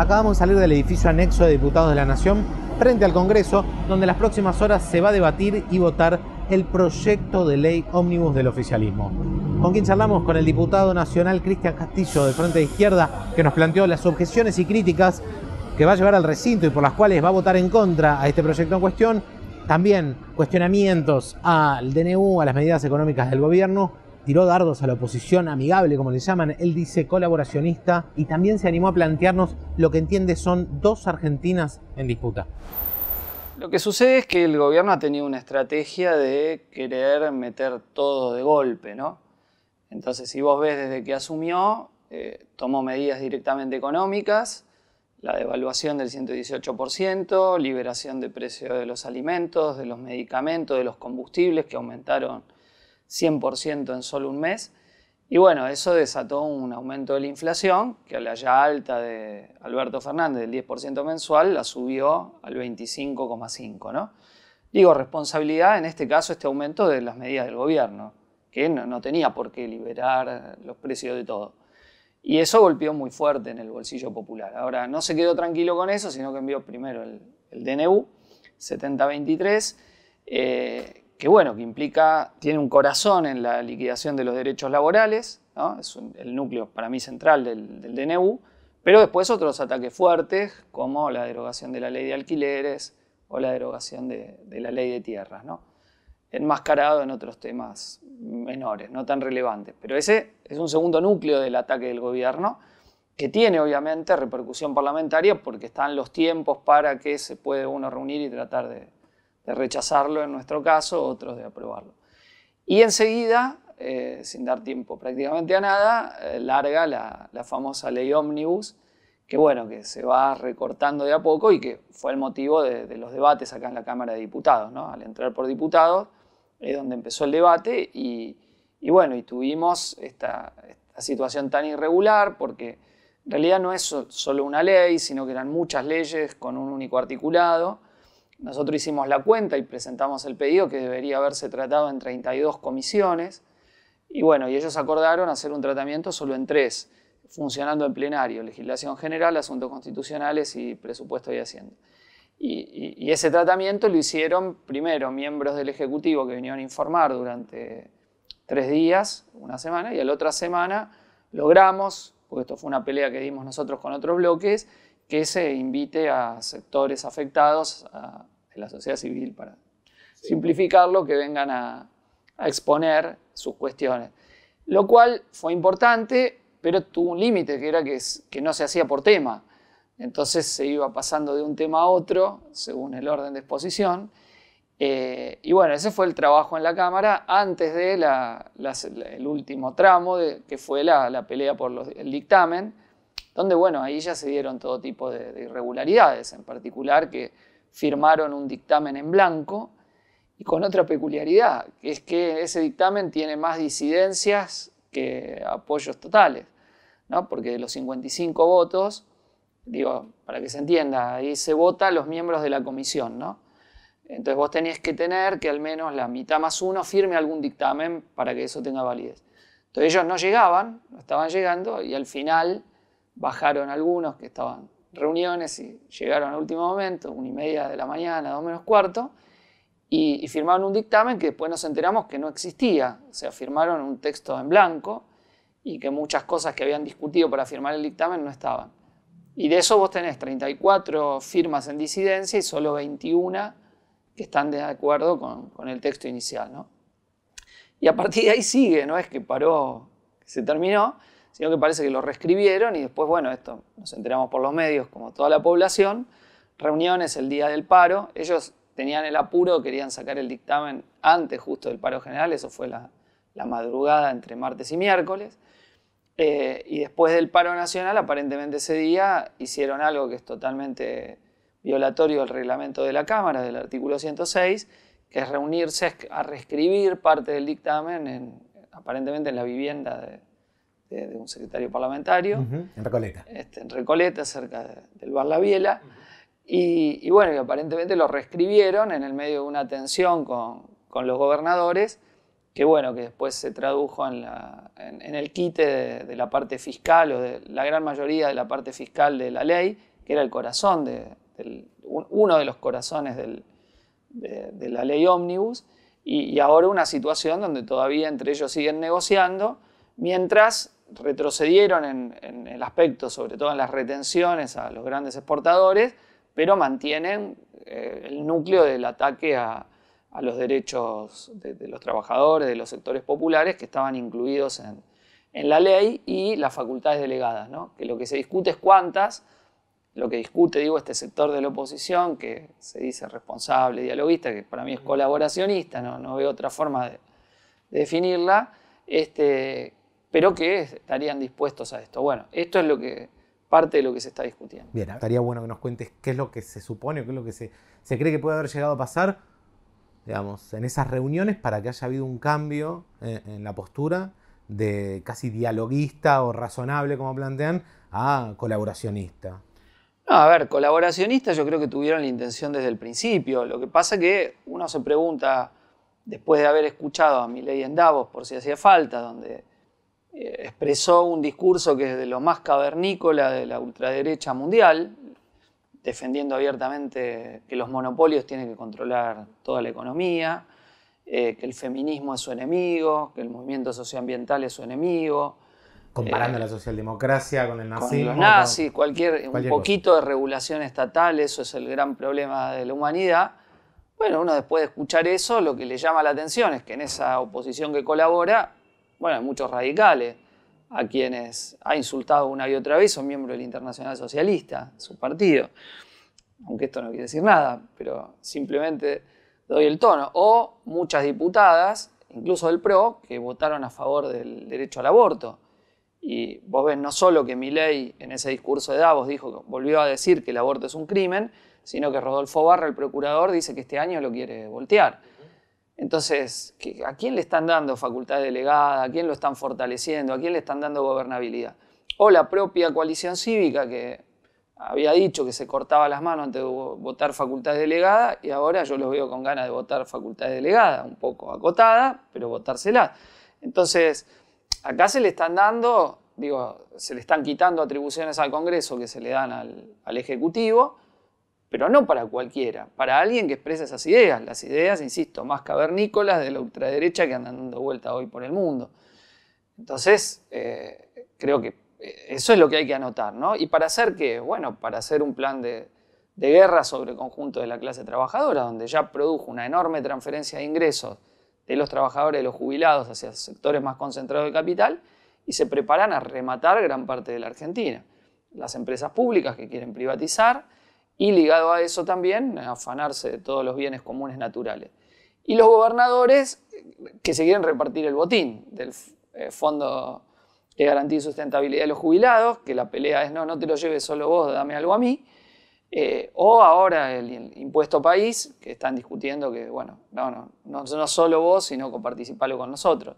acabamos de salir del edificio anexo de Diputados de la Nación frente al Congreso, donde en las próximas horas se va a debatir y votar el proyecto de ley ómnibus del oficialismo. Con quien charlamos con el diputado nacional Cristian Castillo de Frente de Izquierda, que nos planteó las objeciones y críticas que va a llevar al recinto y por las cuales va a votar en contra a este proyecto en cuestión, también cuestionamientos al DNU, a las medidas económicas del gobierno tiró dardos a la oposición amigable, como le llaman, él dice colaboracionista, y también se animó a plantearnos lo que entiende son dos Argentinas en disputa. Lo que sucede es que el gobierno ha tenido una estrategia de querer meter todo de golpe, ¿no? Entonces, si vos ves desde que asumió, eh, tomó medidas directamente económicas, la devaluación del 118%, liberación de precio de los alimentos, de los medicamentos, de los combustibles que aumentaron 100% en solo un mes. Y bueno, eso desató un aumento de la inflación, que a la ya alta de Alberto Fernández del 10% mensual la subió al 25,5%. ¿no? Digo, responsabilidad en este caso este aumento de las medidas del gobierno, que no, tenía por qué liberar los precios de todo. Y eso golpeó muy fuerte en el bolsillo popular. Ahora, no se quedó tranquilo con eso, sino que envió primero el, DNU 7023, eh, que bueno, que implica, tiene un corazón en la liquidación de los derechos laborales, es el núcleo para mí central del, del, DNU, pero después otros ataques fuertes como la derogación de la ley de alquileres o la derogación de, la ley de tierras, ¿no? enmascarado en otros temas menores, no tan relevantes. Pero ese es un segundo núcleo del ataque del gobierno, que tiene obviamente repercusión parlamentaria porque están los tiempos para que se puede uno reunir y tratar de, de rechazarlo en nuestro caso, otros de aprobarlo. Y enseguida, eh, sin dar tiempo prácticamente a nada, eh, larga la, famosa ley ómnibus, que bueno, que se va recortando de a poco y que fue el motivo de, los debates acá en la Cámara de Diputados, ¿no? Al entrar por diputados es donde empezó el debate y, y bueno, y tuvimos esta, esta situación tan irregular porque en realidad no es solo una ley, sino que eran muchas leyes con un único articulado nosotros hicimos la cuenta y presentamos el pedido que debería haberse tratado en 32 comisiones. Y bueno, y ellos acordaron hacer un tratamiento solo en tres, funcionando en plenario, legislación general, asuntos constitucionales y presupuesto y hacienda. Y, y ese tratamiento lo hicieron primero miembros del Ejecutivo que vinieron a informar durante tres días, una semana, y a la otra semana logramos, porque esto fue una pelea que dimos nosotros con otros bloques, que se invite a sectores afectados a, la sociedad civil para simplificarlo, que vengan a, exponer sus cuestiones. Lo cual fue importante, pero tuvo un límite, que era que, no se hacía por tema. Entonces se iba pasando de un tema a otro, según el orden de exposición. Eh, y bueno, ese fue el trabajo en la Cámara antes del último tramo, que fue la, pelea por el dictamen donde bueno, ahí ya se dieron todo tipo de, irregularidades, en particular que firmaron un dictamen en blanco y con otra peculiaridad, que es que ese dictamen tiene más disidencias que apoyos totales, ¿no? porque de los 55 votos, digo, para que se entienda, ahí se vota los miembros de la comisión, ¿no? Entonces vos tenías que tener que al menos la mitad más uno firme algún dictamen para que eso tenga validez. Entonces ellos no llegaban, no estaban llegando y al final bajaron algunos que estaban reuniones y llegaron al último momento, una y media de la mañana, dos menos cuarto, y, firmaron un dictamen que después nos enteramos que no existía. O sea, firmaron un texto en blanco y que muchas cosas que habían discutido para firmar el dictamen no estaban. Y de eso vos tenés 34 firmas en disidencia y solo 21 que están de acuerdo con, el texto inicial. ¿no? Y a partir de ahí sigue, no es que paró, se terminó, sino que parece que lo reescribieron y después, bueno, esto nos enteramos por los medios, como toda la población, reuniones el día del paro, ellos tenían el apuro, querían sacar el dictamen antes justo del paro general, eso fue la, madrugada entre martes y miércoles, eh, y después del paro nacional, aparentemente ese día hicieron algo que es totalmente violatorio del reglamento de la Cámara, del artículo 106, que es reunirse a reescribir parte del dictamen, en, aparentemente en la vivienda de, este, de, un secretario parlamentario. En Recoleta. Este, en Recoleta, cerca del Bar La y, bueno, aparentemente lo reescribieron en el medio de una tensión con, los gobernadores, que bueno, que después se tradujo en, la, en, el quite de, la parte fiscal o de la gran mayoría de la parte fiscal de la ley, que era el corazón, de, uno de los corazones de, la ley omnibus Y, y, ahora una situación donde todavía entre ellos siguen negociando, mientras retrocedieron en, el aspecto, sobre todo en las retenciones a los grandes exportadores, pero mantienen eh, el núcleo del ataque a, a los derechos de, los trabajadores, de los sectores populares que estaban incluidos en, la ley y las facultades delegadas, que lo que se discute es cuántas, lo que discute, digo, este sector de la oposición, que se dice responsable, dialoguista, que para mí es colaboracionista, no, no veo otra forma de, de definirla, este, pero que estarían dispuestos a esto. Bueno, esto es lo que parte de lo que se está discutiendo. Bien, estaría bueno que nos cuentes qué es lo que se supone, qué es lo que se, cree que puede haber llegado a pasar, digamos, en esas reuniones para que haya habido un cambio eh, en, la postura de casi dialoguista o razonable, como plantean, a colaboracionista. No, a ver, colaboracionistas yo creo que tuvieron la intención desde el principio. Lo que pasa que uno se pregunta, después de haber escuchado a ley en Davos, por si hacía falta, donde eh, expresó un discurso que es de lo más cavernícola de la ultraderecha mundial, defendiendo abiertamente que los monopolios tienen que controlar toda la economía, eh, que el feminismo es su enemigo, que el movimiento socioambiental es su enemigo. Comparando eh, la socialdemocracia con el nazismo. Con los nazis, cualquier, un poquito de regulación estatal, eso es el gran problema de la humanidad. Bueno, uno después de escuchar eso, lo que le llama la atención es que en esa oposición que colabora bueno, hay muchos radicales a quienes ha insultado una y otra vez, son miembros del Internacional Socialista, su partido. Aunque esto no quiere decir nada, pero simplemente doy el tono. O muchas diputadas, incluso del PRO, que votaron a favor del derecho al aborto. Y vos ves no solo que Milei en ese discurso de Davos dijo, volvió a decir que el aborto es un crimen, sino que Rodolfo Barra, el procurador, dice que este año lo quiere voltear. Entonces, ¿a quién le están dando facultad delegada? ¿A quién lo están fortaleciendo? ¿A quién le están dando gobernabilidad? O la propia coalición cívica que había dicho que se cortaba las manos antes de votar facultad delegada y ahora yo los veo con ganas de votar facultad delegada, un poco acotada, pero votársela. Entonces, acá se le están dando, digo, se le están quitando atribuciones al Congreso que se le dan al Ejecutivo pero no para cualquiera, para alguien que expresa esas ideas, las ideas, insisto, más cavernícolas de la ultraderecha que andan dando vuelta hoy por el mundo. Entonces, eh, creo que eh, eso es lo que hay que anotar, ¿no? ¿Y para hacer qué? Bueno, para hacer un plan de, de guerra sobre el conjunto de la clase trabajadora, donde ya produjo una enorme transferencia de ingresos de los trabajadores, de los jubilados hacia sectores más concentrados de capital, y se preparan a rematar gran parte de la Argentina. Las empresas públicas que quieren privatizar, y ligado a eso también, afanarse de todos los bienes comunes naturales. Y los gobernadores eh, que se quieren repartir el botín del eh, fondo Garantía y sustentabilidad de los jubilados, que la pelea es no, no te lo lleves solo vos, dame algo a mí. Eh, o ahora el, impuesto país, que están discutiendo que, bueno, no, no, solo vos, sino participalo con nosotros.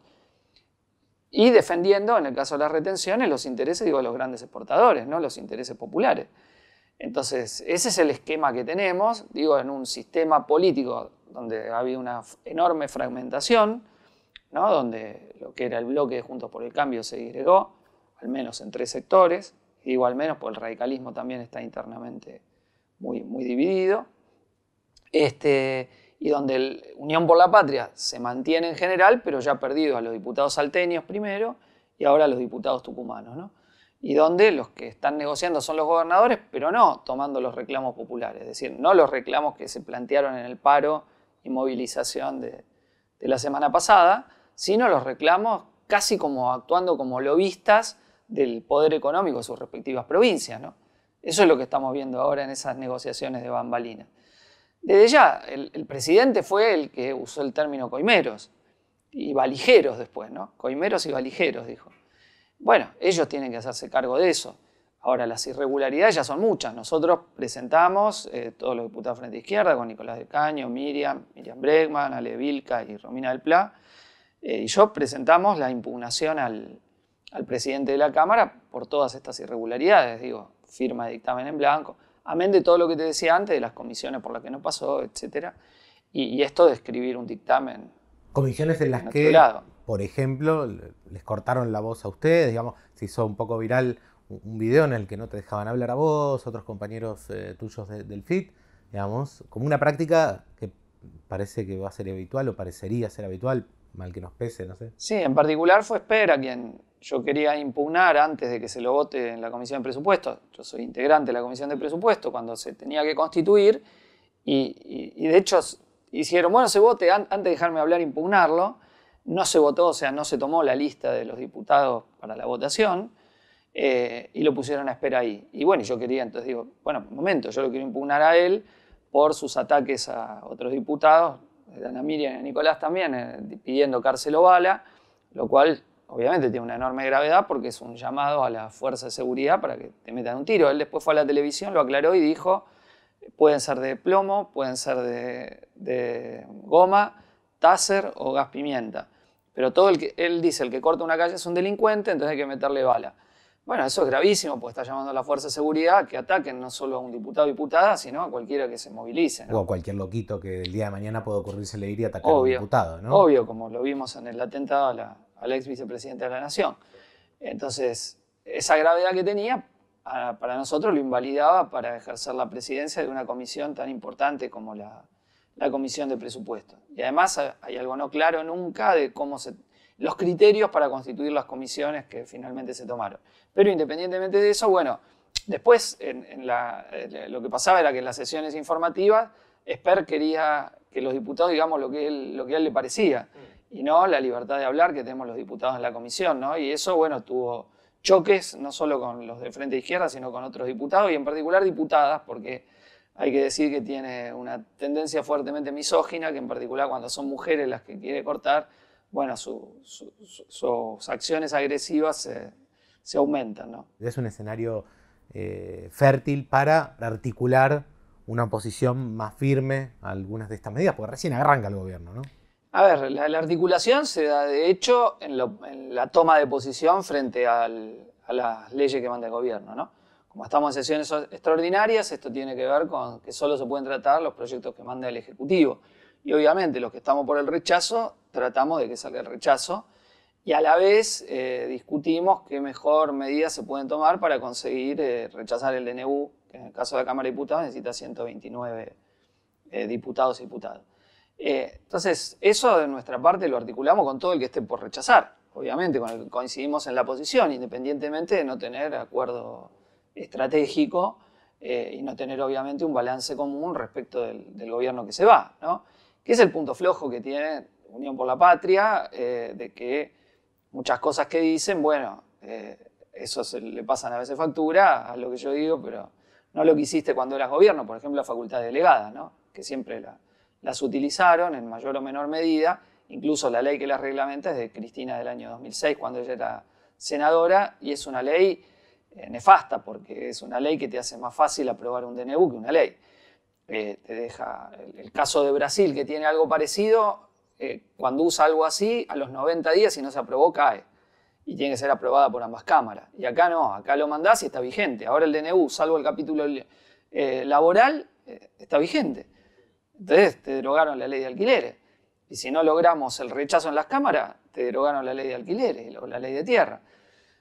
Y defendiendo, en el caso de las retenciones, los intereses, digo, de los grandes exportadores, no los intereses populares. Entonces, ese es el esquema que tenemos, digo, en un sistema político donde habido una enorme fragmentación, donde lo que era el bloque de Juntos por el Cambio se disgregó, al menos en tres sectores, y digo al menos porque el radicalismo también está internamente muy, muy dividido, este, y donde la Unión por la Patria se mantiene en general, pero ya ha perdido a los diputados salteños primero y ahora a los diputados tucumanos. ¿no? y donde los que están negociando son los gobernadores, pero no tomando los reclamos populares, es decir, no los reclamos que se plantearon en el paro y movilización de, la semana pasada, sino los reclamos casi como actuando como lobistas del poder económico de sus respectivas provincias. ¿no? Eso es lo que estamos viendo ahora en esas negociaciones de bambalina. Desde ya, el, el, presidente fue el que usó el término coimeros y valijeros después, ¿no? Coimeros y valijeros, dijo. Bueno, ellos tienen que hacerse cargo de eso. Ahora, las irregularidades ya son muchas. Nosotros presentamos eh, todos los diputados de Frente Izquierda con Nicolás de Caño, Miriam, Miriam Bregman, Ale Vilca y Romina del Pla. Eh, y yo presentamos la impugnación al, presidente de la Cámara por todas estas irregularidades. Digo, firma de dictamen en blanco. Amén de todo lo que te decía antes, de las comisiones por las que no pasó, etc. Y, esto de escribir un dictamen. Comisiones en las que por ejemplo, les cortaron la voz a ustedes, digamos, se hizo un poco viral un video en el que no te dejaban hablar a vos, otros compañeros eh, tuyos del FIT, digamos, como una práctica que parece que va a ser habitual o parecería ser habitual, mal que nos pese, no sé. Sí, en particular fue Espera quien yo quería impugnar antes de que se lo vote en la Comisión de Presupuestos. Yo soy integrante de la Comisión de Presupuestos cuando se tenía que constituir y, de hecho hicieron, bueno, se vote antes de dejarme hablar, impugnarlo no se votó, o sea, no se tomó la lista de los diputados para la votación eh, y lo pusieron a espera ahí. Y bueno, yo quería, entonces digo, bueno, momento, yo lo quiero impugnar a él por sus ataques a otros diputados, a Ana Miriam y a Nicolás también, eh, pidiendo cárcel o bala, lo cual obviamente tiene una enorme gravedad porque es un llamado a la fuerza de seguridad para que te metan un tiro. Él después fue a la televisión, lo aclaró y dijo, pueden ser de plomo, pueden ser de, de goma, taser o gas pimienta. Pero todo el que, él dice, el que corta una calle es un delincuente, entonces hay que meterle bala. Bueno, eso es gravísimo, porque está llamando a la fuerza de seguridad que ataquen no solo a un diputado o diputada, sino a cualquiera que se movilice. O a cualquier loquito que el día de mañana pueda ocurrirse le y atacar a un diputado, ¿no? Obvio, como lo vimos en el atentado al ex vicepresidente de la Nación. Entonces, esa gravedad que tenía, ah, para nosotros lo invalidaba para ejercer la presidencia de una comisión tan importante como la, la Comisión de Presupuesto. Y además hay algo no claro nunca de cómo se, los criterios para constituir las comisiones que finalmente se tomaron. Pero independientemente de eso, bueno, después en, eh, lo que pasaba era que en las sesiones informativas Esper quería que los diputados digamos lo que, lo que a él le parecía mm. y no la libertad de hablar que tenemos los diputados en la comisión, ¿no? Y eso, bueno, tuvo choques no solo con los de Frente Izquierda, sino con otros diputados y en particular diputadas, porque hay que decir que tiene una tendencia fuertemente misógina, que en particular cuando son mujeres las que quiere cortar, bueno, sus acciones agresivas se, aumentan. ¿no? Es un escenario eh, fértil para articular una posición más firme a algunas de estas medidas, porque recién arranca el gobierno, ¿no? A ver, la, articulación se da de hecho en, la toma de posición frente a las leyes que manda el gobierno, ¿no? Como estamos en sesiones extraordinarias, esto tiene que ver con que solo se pueden tratar los proyectos que manda el Ejecutivo. Y obviamente los que estamos por el rechazo, tratamos de que salga el rechazo y a la vez eh, discutimos qué mejor medidas se pueden tomar para conseguir eh, rechazar el DNU, que en el caso de la Cámara de Diputados necesita 129 eh, diputados y diputadas. entonces, eso de nuestra parte lo articulamos con todo el que esté por rechazar, obviamente, con el que coincidimos en la posición, independientemente de no tener acuerdo estratégico eh, y no tener obviamente un balance común respecto del, gobierno que se va, ¿no? que es el punto flojo que tiene Unión por la Patria, eh, de que muchas cosas que dicen, bueno, eh, eso le pasan a veces factura a lo que yo digo, pero no lo que hiciste cuando eras gobierno, por ejemplo, la facultad delegada, ¿no? que siempre las utilizaron en mayor o menor medida, incluso la ley que las reglamenta es de Cristina del año 2006, cuando ella era senadora, y es una ley eh, nefasta, porque es una ley que te hace más fácil aprobar un DNU que una ley. Eh, te deja el, caso de Brasil, que tiene algo parecido, eh, cuando usa algo así, a los 90 días, si no se aprobó, cae. Y tiene que ser aprobada por ambas cámaras. Y acá no, acá lo mandás y está vigente. Ahora el DNU, salvo el capítulo laboral, está vigente. Entonces te derogaron la ley de alquileres. Y si no logramos el rechazo en las cámaras, te derogaron la ley de alquileres o la ley de tierra.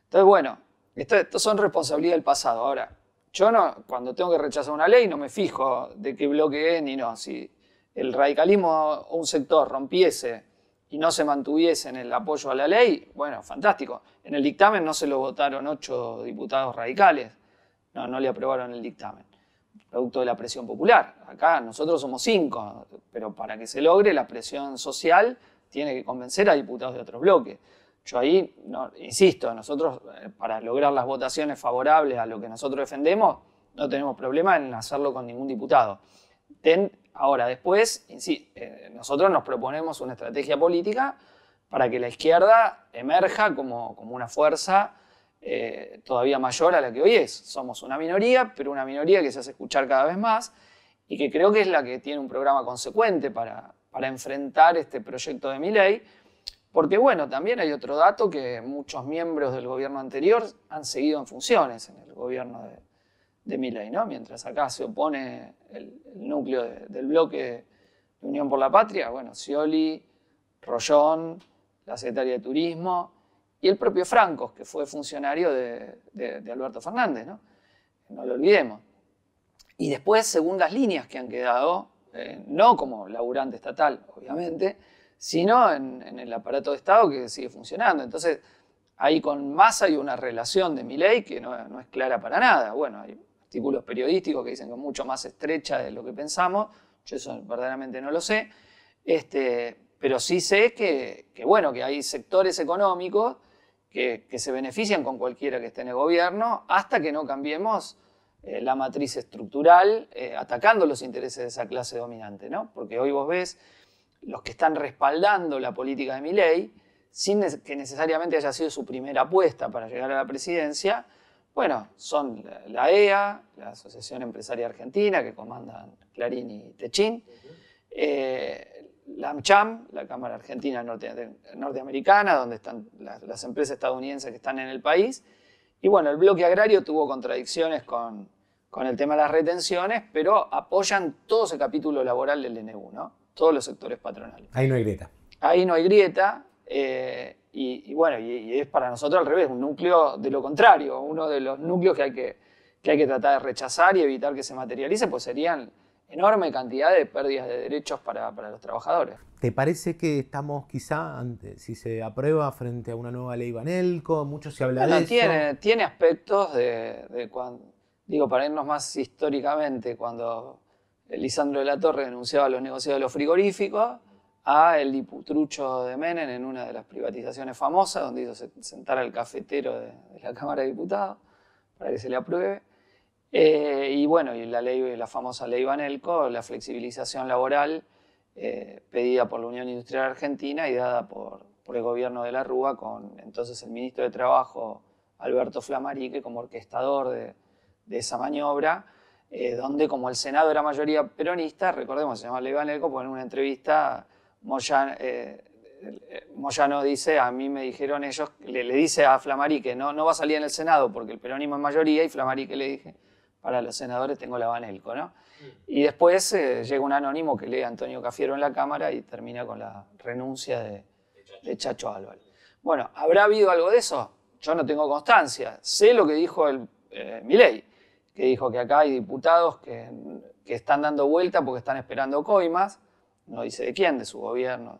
Entonces, bueno, esto, son responsabilidades del pasado. Ahora, yo no, cuando tengo que rechazar una ley no me fijo de qué bloque es ni no. Si el radicalismo o un sector rompiese y no se mantuviese en el apoyo a la ley, bueno, fantástico. En el dictamen no se lo votaron ocho diputados radicales. No, no le aprobaron el dictamen. Producto de la presión popular. Acá nosotros somos cinco, pero para que se logre la presión social tiene que convencer a diputados de otros bloques. Yo ahí, insisto, nosotros eh, para lograr las votaciones favorables a lo que nosotros defendemos, no tenemos problema en hacerlo con ningún diputado. ahora, después, eh, nosotros nos proponemos una estrategia política para que la izquierda emerja como, una fuerza eh, todavía mayor a la que hoy es. Somos una minoría, pero una minoría que se hace escuchar cada vez más y que creo que es la que tiene un programa consecuente para enfrentar este proyecto de mi ley porque bueno, también hay otro dato que muchos miembros del gobierno anterior han seguido en funciones en el gobierno de, de ¿no? Mientras acá se opone el, núcleo del bloque de Unión por la Patria, bueno, Scioli, Rollón, la Secretaría de Turismo y el propio Francos, que fue funcionario de, Alberto Fernández, ¿no? No lo olvidemos. Y después según las líneas que han quedado, eh, no como laburante estatal, obviamente, sino en, el aparato de Estado que sigue funcionando. Entonces, ahí con más hay una relación de mi ley que no, es clara para nada. Bueno, hay artículos periodísticos que dicen que es mucho más estrecha de lo que pensamos, yo eso verdaderamente no lo sé, este, pero sí sé que, que bueno, que hay sectores económicos que, se benefician con cualquiera que esté en el gobierno hasta que no cambiemos eh, la matriz estructural eh, atacando los intereses de esa clase dominante, ¿no? Porque hoy vos ves los que están respaldando la política de ley, sin que necesariamente haya sido su primera apuesta para llegar a la presidencia, bueno, son la EA, e la Asociación Empresaria Argentina, que comandan Clarín y Techín, eh, la AmCham, la Cámara Argentina Norteamericana, donde están las, empresas estadounidenses que están en el país. Y bueno, el bloque agrario tuvo contradicciones con, el tema de las retenciones, pero apoyan todo ese capítulo laboral del n ¿no? todos los sectores patronales. Ahí no hay grieta. Ahí no hay grieta. Eh, y, bueno, y, es para nosotros al revés, un núcleo de lo contrario, uno de los núcleos que hay que, hay que tratar de rechazar y evitar que se materialice, pues serían enorme cantidad de pérdidas de derechos para, los trabajadores. ¿Te parece que estamos quizá, si se aprueba, frente a una nueva ley Banelco? muchos se habla de tiene, eso. Tiene aspectos de, de cuando, digo, para irnos más históricamente, cuando Lisandro de la Torre denunciaba los negocios de los frigoríficos a el diputrucho de Menem en una de las privatizaciones famosas, donde hizo sentar al cafetero de, la Cámara de Diputados para que se le apruebe. Eh, y bueno, y la ley, la famosa ley Banelco, la flexibilización laboral eh, pedida por la Unión Industrial Argentina y dada por, el gobierno de la Rúa con entonces el ministro de Trabajo Alberto Flamarique como orquestador de esa maniobra eh, donde como el Senado era mayoría peronista, recordemos, se llama Levanelco, porque en una entrevista eh, eh, Moyano, dice, a mí me dijeron ellos, le, dice a Flamari que no, no va a salir en el Senado porque el peronismo es mayoría y Flamari que le dije, para los senadores tengo la ¿no? Mm. Y después llega un anónimo que lee a Antonio Cafiero en la Cámara y termina con la renuncia de, Chacho Álvarez. Bueno, ¿habrá habido algo de eso? Yo no tengo constancia. Sé lo que dijo mi ley, Milei que dijo que acá hay diputados que, están dando vuelta porque están esperando coimas, no dice de quién, de su gobierno.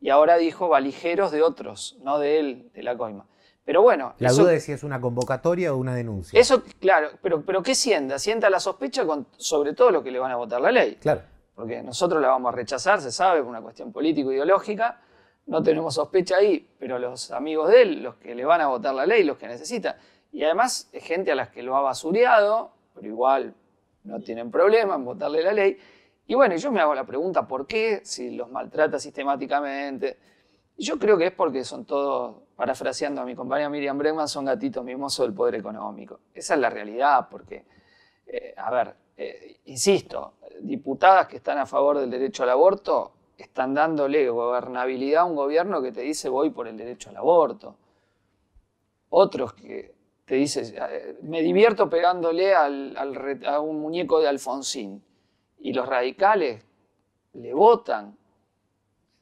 Y ahora dijo valijeros de otros, no de él, de la coima. Pero bueno. La duda es si es una convocatoria o una denuncia. Eso, claro, pero, pero ¿qué sienta? Sienta la sospecha sobre todo lo que le van a votar la ley. Claro. Porque nosotros la vamos a rechazar, se sabe, por una cuestión político-ideológica. No tenemos sospecha ahí, pero los amigos de él, los que le van a votar la ley, los que necesita Y además, gente a las que lo ha basureado, pero igual no tienen problema en votarle la ley. Y bueno, yo me hago la pregunta, ¿por qué si los maltrata sistemáticamente? Yo creo que es porque son todos, parafraseando a mi compañera Miriam Bregman, son gatitos mimosos del poder económico. Esa es la realidad, porque, eh, a ver, eh, insisto, diputadas que están a favor del derecho al aborto están dándole gobernabilidad a un gobierno que te dice voy por el derecho al aborto. Otros que te dices, eh, me divierto pegándole al, a un muñeco de Alfonsín. Y los radicales le votan.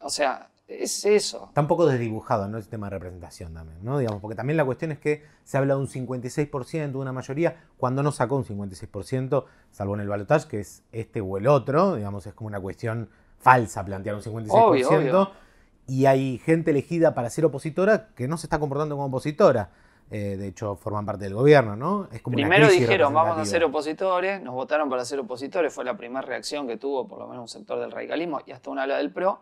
O sea, es eso. Está un poco desdibujado ¿no? el tema de representación también, ¿no? Digamos, porque también la cuestión es que se habla de un 56%, de una mayoría, cuando no sacó un 56%, salvo en el balotaje, que es este o el otro, digamos, es como una cuestión falsa plantear un 56%. Y hay gente elegida para ser opositora que no se está comportando como opositora. Eh, de hecho forman parte del gobierno, ¿no? Es Primero dijeron, vamos a ser opositores, nos votaron para ser opositores, fue la primera reacción que tuvo por lo menos un sector del radicalismo y hasta una ala del PRO,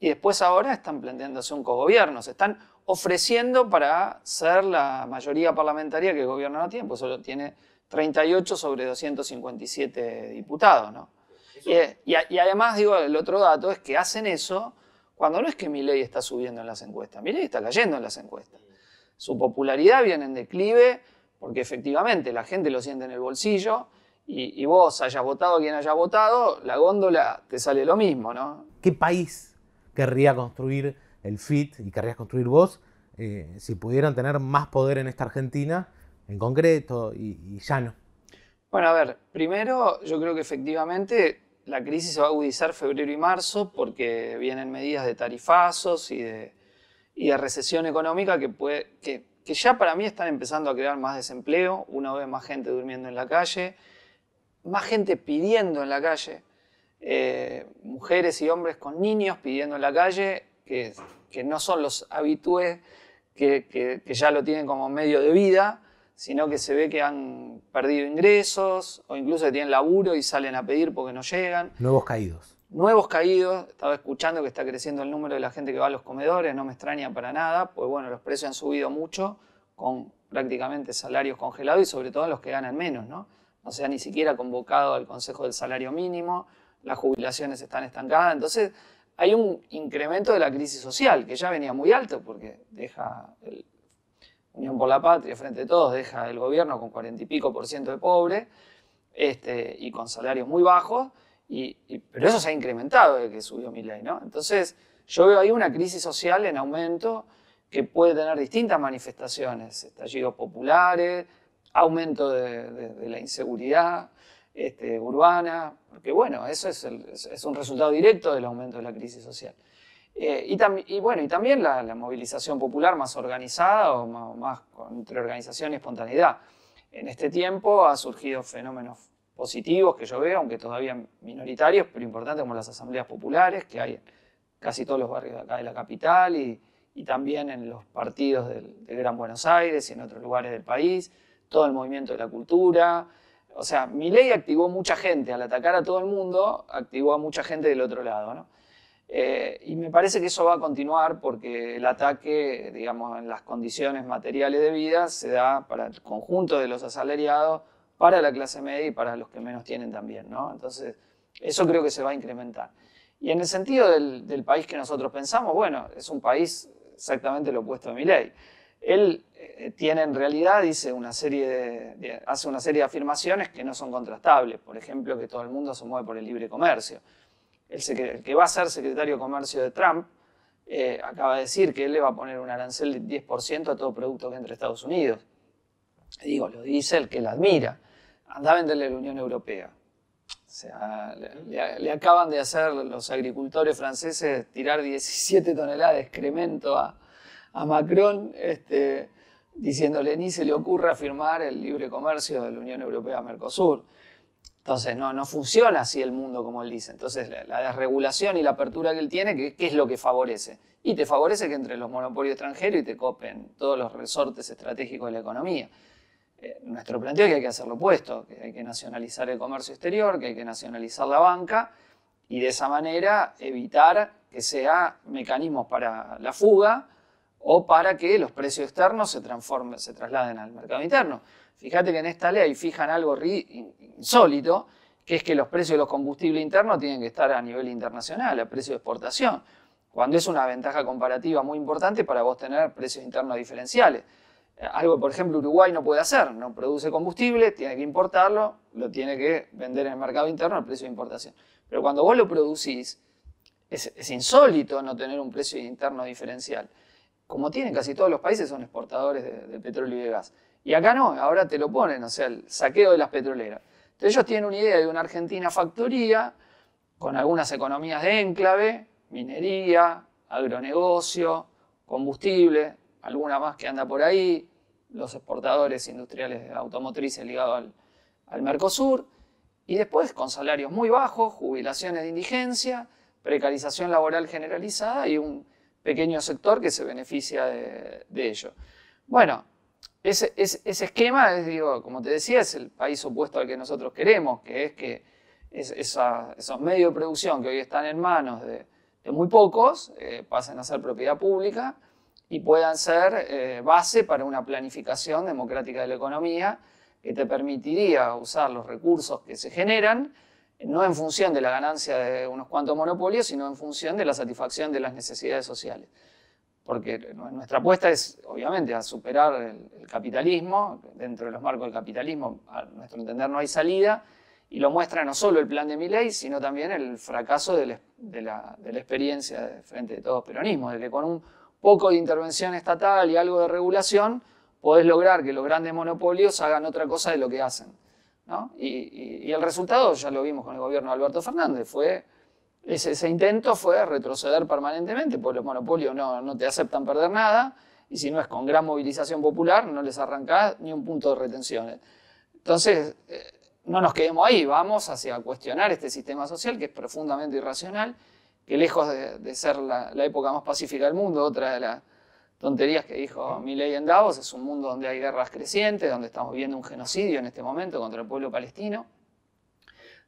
y después ahora están planteándose un cogobierno, se están ofreciendo para ser la mayoría parlamentaria que el gobierno no tiene, pues solo tiene 38 sobre 257 diputados, ¿no? Eh, y, además, digo, el otro dato es que hacen eso cuando no es que mi ley está subiendo en las encuestas, mi ley está cayendo en las encuestas su popularidad viene en declive porque efectivamente la gente lo siente en el bolsillo y, vos hayas votado quien haya votado, la góndola te sale lo mismo, ¿no? ¿Qué país querría construir el FIT y querrías construir vos eh, si pudieran tener más poder en esta Argentina en concreto y, y ya no? Bueno, a ver, primero yo creo que efectivamente la crisis se va a agudizar febrero y marzo porque vienen medidas de tarifazos y de y a recesión económica que, puede, que, ya para mí están empezando a crear más desempleo, una vez más gente durmiendo en la calle, más gente pidiendo en la calle, eh, mujeres y hombres con niños pidiendo en la calle, que, que no son los habitués que, que, ya lo tienen como medio de vida, sino que se ve que han perdido ingresos o incluso que tienen laburo y salen a pedir porque no llegan. Nuevos caídos nuevos caídos. Estaba escuchando que está creciendo el número de la gente que va a los comedores, no me extraña para nada, pues bueno, los precios han subido mucho con prácticamente salarios congelados y sobre todo los que ganan menos, ¿no? No se ha ni siquiera convocado al Consejo del Salario Mínimo, las jubilaciones están estancadas, entonces hay un incremento de la crisis social que ya venía muy alto porque deja el Unión por la Patria, Frente a Todos, deja el gobierno con cuarenta y pico por ciento de pobres este, y con salarios muy bajos pero eso se ha incrementado desde que subió mi ley, ¿no? Entonces, yo veo ahí una crisis social en aumento que puede tener distintas manifestaciones, estallidos populares, aumento de, la inseguridad este, urbana, porque bueno, eso es, un resultado directo del aumento de la crisis social. Eh, y, bueno, y también la, movilización popular más organizada o más, más, entre organización y espontaneidad. En este tiempo ha surgido fenómenos positivos que yo veo, aunque todavía minoritarios, pero importantes como las asambleas populares que hay en casi todos los barrios de acá de la capital y, también en los partidos del, Gran Buenos Aires y en otros lugares del país, todo el movimiento de la cultura. O sea, mi ley activó mucha gente, al atacar a todo el mundo, activó a mucha gente del otro lado. ¿no? Eh, y me parece que eso va a continuar porque el ataque, digamos, en las condiciones materiales de vida se da para el conjunto de los asalariados para la clase media y para los que menos tienen también, ¿no? Entonces, eso creo que se va a incrementar. Y en el sentido del, país que nosotros pensamos, bueno, es un país exactamente lo opuesto a mi ley. Él eh, tiene en realidad, dice una serie de, hace una serie de afirmaciones que no son contrastables. Por ejemplo, que todo el mundo se mueve por el libre comercio. El, que va a ser secretario de comercio de Trump eh, acaba de decir que él le va a poner un arancel del 10% a todo producto que entre a Estados Unidos. Digo, lo dice el que la admira anda a venderle a la Unión Europea. O sea, le, acaban de hacer los agricultores franceses tirar 17 toneladas de excremento a, Macron, este, diciéndole ni se le ocurra firmar el libre comercio de la Unión Europea-Mercosur. Entonces, no, no funciona así el mundo como él dice. Entonces, la, desregulación y la apertura que él tiene, ¿qué, es lo que favorece? Y te favorece que entre los monopolios extranjeros y te copen todos los resortes estratégicos de la economía. Eh, nuestro planteo es que hay que hacer lo opuesto, que hay que nacionalizar el comercio exterior, que hay que nacionalizar la banca y de esa manera evitar que sea mecanismos para la fuga o para que los precios externos se se trasladen al mercado interno. Fíjate que en esta ley fijan algo insólito, que es que los precios de los combustibles internos tienen que estar a nivel internacional, a precio de exportación, cuando es una ventaja comparativa muy importante para vos tener precios internos diferenciales algo por ejemplo, Uruguay no puede hacer, no produce combustible, tiene que importarlo, lo tiene que vender en el mercado interno al precio de importación. Pero cuando vos lo producís, es, insólito no tener un precio interno diferencial. Como tienen casi todos los países, son exportadores de, de petróleo y de gas. Y acá no, ahora te lo ponen, o sea, el saqueo de las petroleras. Entonces ellos tienen una idea de una Argentina factoría, con algunas economías de enclave, minería, agronegocio, combustible, alguna más que anda por ahí, los exportadores industriales de automotrices ligados al, al Mercosur, y después con salarios muy bajos, jubilaciones de indigencia, precarización laboral generalizada y un pequeño sector que se beneficia de, ello. Bueno, ese, esquema es, digo, como te decía, es el país opuesto al que nosotros queremos, que es que esos medios de producción que hoy están en manos de, muy pocos eh, pasen a ser propiedad pública y puedan ser eh, base para una planificación democrática de la economía que te permitiría usar los recursos que se generan no en función de la ganancia de unos cuantos monopolios, sino en función de la satisfacción de las necesidades sociales. Porque eh, nuestra apuesta es, obviamente, a superar el, capitalismo, dentro de los marcos del capitalismo, a nuestro entender no hay salida, y lo muestra no solo el plan de Milley, sino también el fracaso de la, experiencia frente de todo peronismo, del con un poco de intervención estatal y algo de regulación, podés lograr que los grandes monopolios hagan otra cosa de lo que hacen. Y, el resultado, ya lo vimos con el gobierno de Alberto Fernández, fue ese, intento fue retroceder permanentemente, porque los monopolios no, te aceptan perder nada, y si no es con gran movilización popular, no les arrancás ni un punto de retenciones. Entonces, eh, no nos quedemos ahí, vamos hacia cuestionar este sistema social que es profundamente irracional que lejos de, ser la, época más pacífica del mundo, otra de las tonterías que dijo Milley en Davos, es un mundo donde hay guerras crecientes, donde estamos viendo un genocidio en este momento contra el pueblo palestino,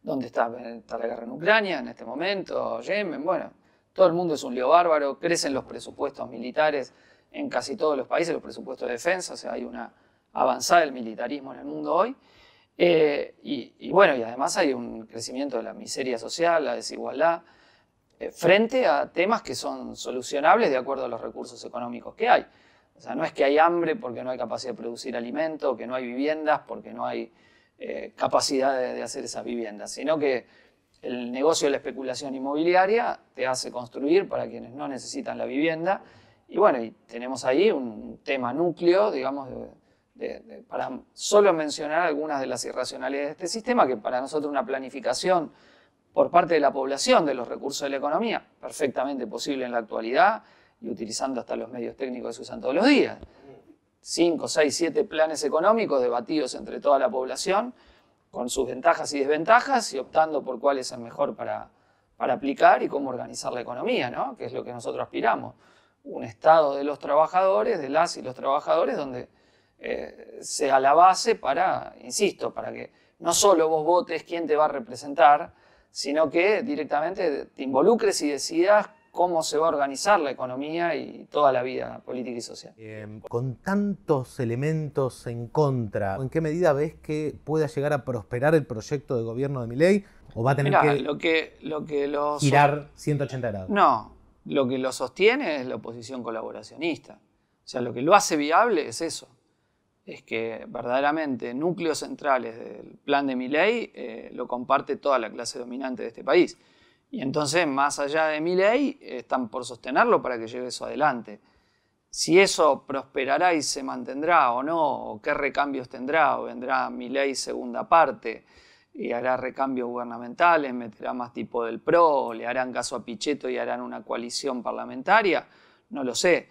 donde está, la guerra en Ucrania en este momento, Yemen, bueno, todo el mundo es un lío bárbaro, crecen los presupuestos militares en casi todos los países, los presupuestos de defensa, o sea, hay una avanzada del militarismo en el mundo hoy. Eh, y, y bueno, y además hay un crecimiento de la miseria social, la desigualdad, eh, frente a temas que son solucionables de acuerdo a los recursos económicos que hay. O sea, no es que hay hambre porque no hay capacidad de producir alimento, que no hay viviendas porque no hay eh, capacidad de, hacer esas viviendas, sino que el negocio de la especulación inmobiliaria te hace construir para quienes no necesitan la vivienda. Y bueno, y tenemos ahí un tema núcleo, digamos, para solo mencionar algunas de las irracionalidades de este sistema, que para nosotros una planificación por parte de la población de los recursos de la economía, perfectamente posible en la actualidad y utilizando hasta los medios técnicos que se usan todos los días. Cinco, seis, siete planes económicos debatidos entre toda la población, con sus ventajas y desventajas y optando por cuál es el mejor para, para aplicar y cómo organizar la economía, ¿no? que es lo que nosotros aspiramos. Un Estado de los trabajadores, de las y los trabajadores, donde eh, sea la base para, insisto, para que no solo vos votes quién te va a representar, sino que directamente te involucres y decidas cómo se va a organizar la economía y toda la vida política y social. con tantos elementos en contra, ¿en qué medida ves que pueda llegar a prosperar el proyecto de gobierno de ley, ¿O va a tener que, lo 180 grados? No, lo que lo sostiene es la oposición colaboracionista. O sea, lo que lo hace viable es eso es que verdaderamente núcleos centrales del plan de Milei eh, lo comparte toda la clase dominante de este país. Y entonces, más allá de ley, están por sostenerlo para que lleve eso adelante. Si eso prosperará y se mantendrá o no, o qué recambios tendrá, o vendrá ley segunda parte y hará recambios gubernamentales, meterá más tipo del PRO, le harán caso a Pichetto y harán una coalición parlamentaria, no lo sé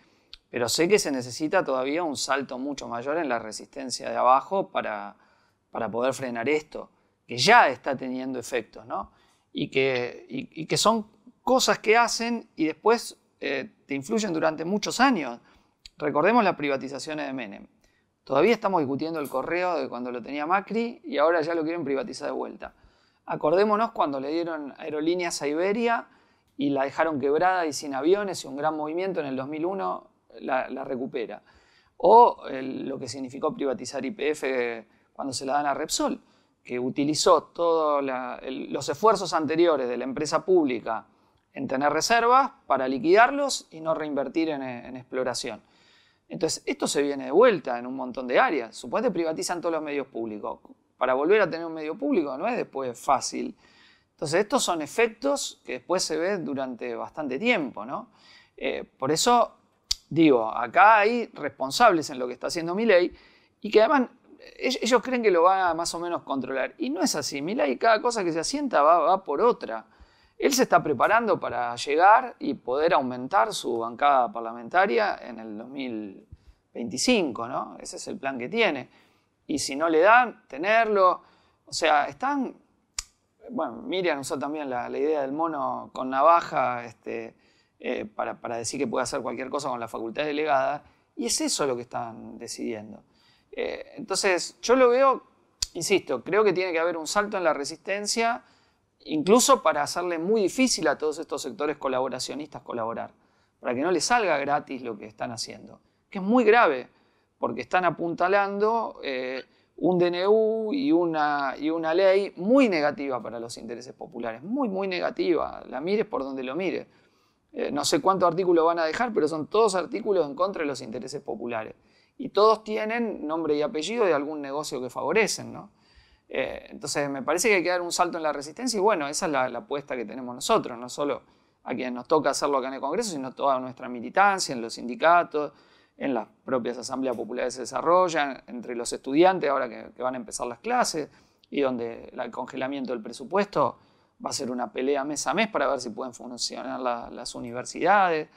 pero sé que se necesita todavía un salto mucho mayor en la resistencia de abajo para, poder frenar esto, que ya está teniendo efectos, ¿no? Y que, que son cosas que hacen y después eh, te influyen durante muchos años. Recordemos las privatizaciones de Menem. Todavía estamos discutiendo el correo de cuando lo tenía Macri y ahora ya lo quieren privatizar de vuelta. Acordémonos cuando le dieron aerolíneas a Iberia y la dejaron quebrada y sin aviones y un gran movimiento en el 2001 la, recupera. O lo que significó privatizar IPF cuando se la dan a Repsol, que utilizó todos los esfuerzos anteriores de la empresa pública en tener reservas para liquidarlos y no reinvertir en, exploración. Entonces, esto se viene de vuelta en un montón de áreas. Supuestamente privatizan todos los medios públicos. Para volver a tener un medio público no es después fácil. Entonces, estos son efectos que después se ven durante bastante tiempo, ¿no? Eh, por eso Digo, acá hay responsables en lo que está haciendo Milei y que además ellos creen que lo van a más o menos controlar. Y no es así. Milei cada cosa que se asienta va, por otra. Él se está preparando para llegar y poder aumentar su bancada parlamentaria en el 2025, ¿no? Ese es el plan que tiene. Y si no le dan, tenerlo. O sea, están. Bueno, Miriam usó también la, la idea del mono con navaja, este, eh, para, decir que puede hacer cualquier cosa con la facultad delegada, y es eso lo que están decidiendo. Eh, entonces, yo lo veo, insisto, creo que tiene que haber un salto en la resistencia, incluso para hacerle muy difícil a todos estos sectores colaboracionistas colaborar, para que no les salga gratis lo que están haciendo, que es muy grave, porque están apuntalando eh, un DNU y una, y una ley muy negativa para los intereses populares, muy, muy negativa, la mires por donde lo mires. Eh, no sé cuántos artículos van a dejar, pero son todos artículos en contra de los intereses populares. Y todos tienen nombre y apellido de algún negocio que favorecen, ¿no? Eh, entonces me parece que hay que dar un salto en la resistencia y bueno, esa es la, apuesta que tenemos nosotros, no solo a quienes nos toca hacerlo acá en el Congreso, sino toda nuestra militancia, en los sindicatos, en las propias asambleas populares se desarrollan, entre los estudiantes ahora que van a empezar las clases y donde el congelamiento del presupuesto va a ser una pelea mes a mes para ver si pueden funcionar las universidades,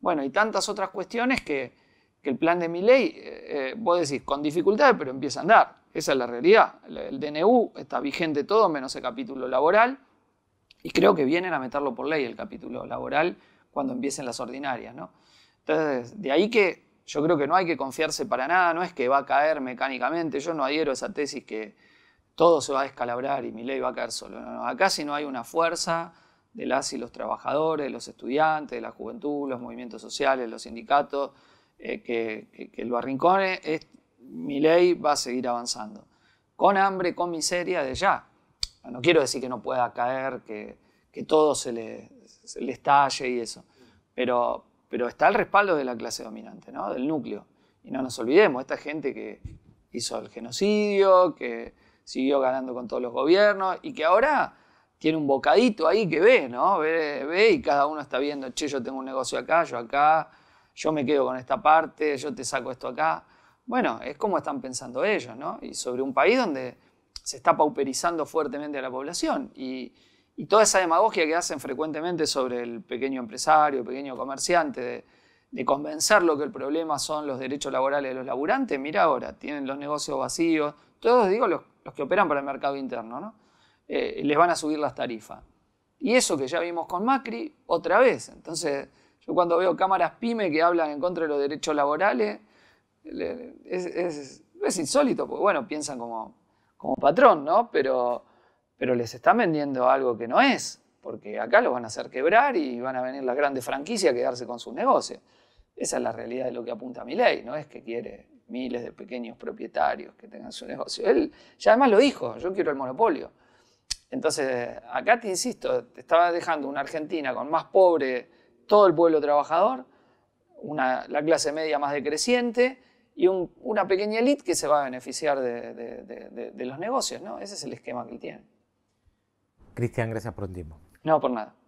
bueno, y tantas otras cuestiones que, el plan de mi ley, eh, eh, vos decís, con dificultades, pero empieza a andar. Esa es la realidad. El, DNU está vigente todo menos el capítulo laboral y creo que vienen a meterlo por ley el capítulo laboral cuando empiecen las ordinarias, ¿no? Entonces, de ahí que yo creo que no hay que confiarse para nada, no es que va a caer mecánicamente, yo no adhiero a esa tesis que, todo se va a descalabrar y mi ley va a caer solo. Acá si no hay una fuerza de las y los trabajadores, los estudiantes, de la juventud, los movimientos sociales, los sindicatos, eh, que, lo arrincone, mi ley va a seguir avanzando. Con hambre, con miseria, de ya. No quiero decir que no pueda caer, que, todo se le, estalle y eso, pero, pero está el respaldo de la clase dominante, del núcleo. Y no nos olvidemos, esta gente que hizo el genocidio, que siguió ganando con todos los gobiernos y que ahora tiene un bocadito ahí que ve, ¿no? Ve, y cada uno está viendo, che, yo tengo un negocio acá, yo acá, yo me quedo con esta parte, yo te saco esto acá. Bueno, es como están pensando ellos, ¿no? Y sobre un país donde se está pauperizando fuertemente a la población y, toda esa demagogia que hacen frecuentemente sobre el pequeño empresario, pequeño comerciante, de, de convencerlo que el problema son los derechos laborales de los laburantes, mira ahora, tienen los negocios vacíos, todos digo los los que operan para el mercado interno, ¿no? Eh, les van a subir las tarifas. Y eso que ya vimos con Macri, otra vez. Entonces, yo cuando veo cámaras pyme que hablan en contra de los derechos laborales, es, insólito, porque bueno, piensan como, como patrón, ¿no? Pero, pero les están vendiendo algo que no es, porque acá los van a hacer quebrar y van a venir las grandes franquicias a quedarse con sus negocios. Esa es la realidad de lo que apunta mi ley, no es que quiere miles de pequeños propietarios que tengan su negocio. Él ya además lo dijo, yo quiero el monopolio. Entonces, acá te insisto, te estaba dejando una Argentina con más pobre todo el pueblo trabajador, una, la clase media más decreciente y una pequeña elite que se va a beneficiar de, los negocios, ¿no? Ese es el esquema que él tiene. Cristian, gracias por tiempo. No, por nada.